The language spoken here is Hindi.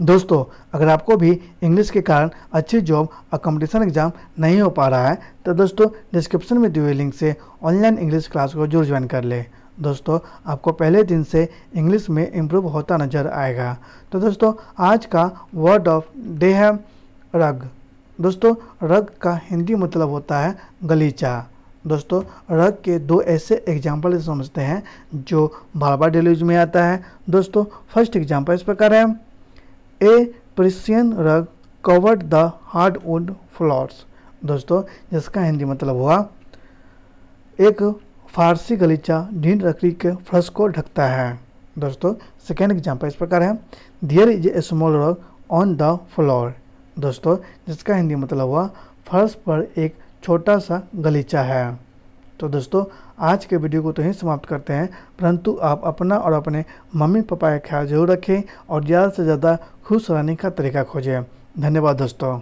दोस्तों अगर आपको भी इंग्लिश के कारण अच्छी जॉब और कंपटीशन एग्जाम नहीं हो पा रहा है तो दोस्तों डिस्क्रिप्शन में दिए हुए लिंक से ऑनलाइन इंग्लिश क्लास को जरूर ज्वाइन कर ले दोस्तों आपको पहले दिन से इंग्लिश में इम्प्रूव होता नज़र आएगा तो दोस्तों आज का वर्ड ऑफ डे है रग दोस्तों रग का हिंदी मतलब होता है गलीचा दोस्तों रग के दो ऐसे एग्जाम्पल समझते हैं जो बार बार डेली में आता है दोस्तों फर्स्ट एग्जाम्पल इस प्रकार है a Persian rug covered the hard wood floors दोस्तों जिसका हिंदी मतलब हुआ एक फारसी गलीचा ढीन लकड़ी के फ्लश को ढकता है दोस्तों सेकेंड एग्जाम्पल इस प्रकार है there is a small rug on the floor दोस्तों जिसका हिंदी मतलब हुआ फर्श पर एक छोटा सा गलीचा है तो दोस्तों आज के वीडियो को तो ही समाप्त करते हैं परंतु आप अपना और अपने मम्मी पापा का ख्याल जरूर रखें और ज़्यादा से ज़्यादा खुश रहने का तरीका खोजें धन्यवाद दोस्तों